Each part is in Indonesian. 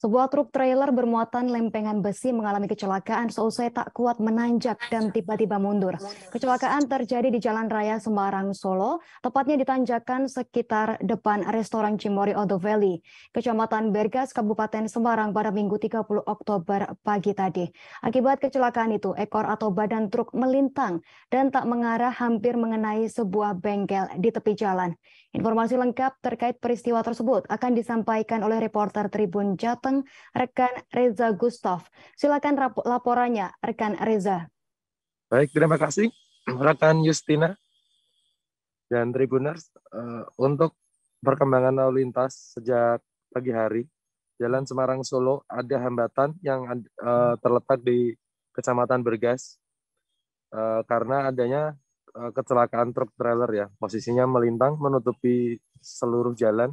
Sebuah truk trailer bermuatan lempengan besi mengalami kecelakaan seusai tak kuat menanjak dan tiba-tiba mundur. Kecelakaan terjadi di Jalan Raya Semarang, Solo, tepatnya di tanjakan sekitar depan restoran Cimori Odo Valley, Kecamatan Bergas, Kabupaten Semarang pada Minggu 30 Oktober pagi tadi. Akibat kecelakaan itu, ekor atau badan truk melintang dan tak mengarah hampir mengenai sebuah bengkel di tepi jalan. Informasi lengkap terkait peristiwa tersebut akan disampaikan oleh reporter Tribun Jateng Jateng, rekan Reza Gustaf. Silakan laporannya, rekan Reza. Baik, terima kasih rekan Justina dan Tribuners eh, untuk perkembangan lalu lintas sejak pagi hari. Jalan Semarang Solo ada hambatan yang eh, terletak di Kecamatan Bergas eh, karena adanya kecelakaan truk trailer ya. Posisinya melintang menutupi seluruh jalan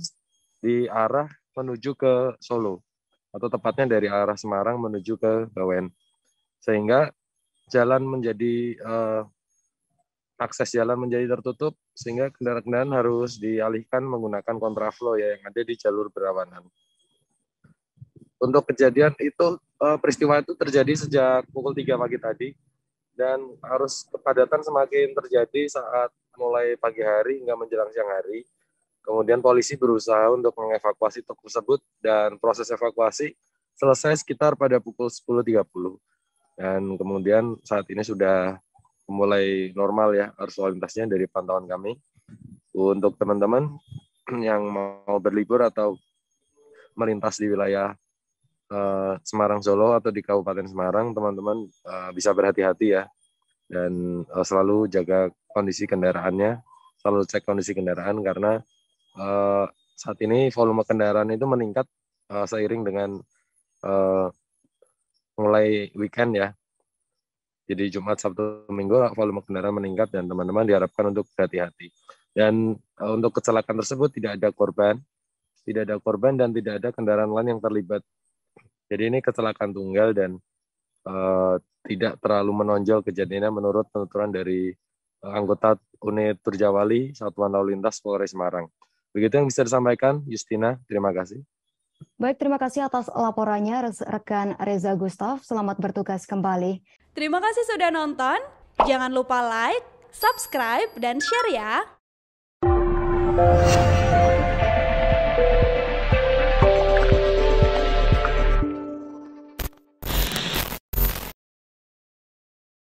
di arah menuju ke Solo atau tepatnya dari arah Semarang menuju ke Bawen. Sehingga jalan menjadi uh, akses jalan menjadi tertutup sehingga kendaraan-kendaraan harus dialihkan menggunakan kontraflow ya yang ada di jalur berlawanan Untuk kejadian itu uh, peristiwa itu terjadi sejak pukul 3 pagi tadi dan arus kepadatan semakin terjadi saat mulai pagi hari hingga menjelang siang hari Kemudian polisi berusaha untuk mengevakuasi truk tersebut dan proses evakuasi selesai sekitar pada pukul 10.30. Dan kemudian saat ini sudah mulai normal ya arus lalu lintasnya dari pantauan kami. Untuk teman-teman yang mau berlibur atau melintas di wilayah eh, Semarang Solo atau di Kabupaten Semarang, teman-teman eh, bisa berhati-hati ya dan eh, selalu jaga kondisi kendaraannya, selalu cek kondisi kendaraan karena uh, saat ini volume kendaraan itu meningkat uh, seiring dengan uh, mulai weekend ya. Jadi Jumat, Sabtu, Minggu volume kendaraan meningkat dan teman-teman diharapkan untuk berhati-hati. Dan uh, untuk kecelakaan tersebut tidak ada korban, tidak ada korban dan tidak ada kendaraan lain yang terlibat. Jadi ini kecelakaan tunggal dan uh, tidak terlalu menonjol kejadiannya menurut penuturan dari anggota unit Turjawali Satuan Lalu Lintas Polres Semarang. Begitu yang bisa disampaikan, Justina. Terima kasih. Baik, terima kasih atas laporannya rekan Reza Gustaf. Selamat bertugas kembali. Terima kasih sudah nonton. Jangan lupa like, subscribe, dan share ya.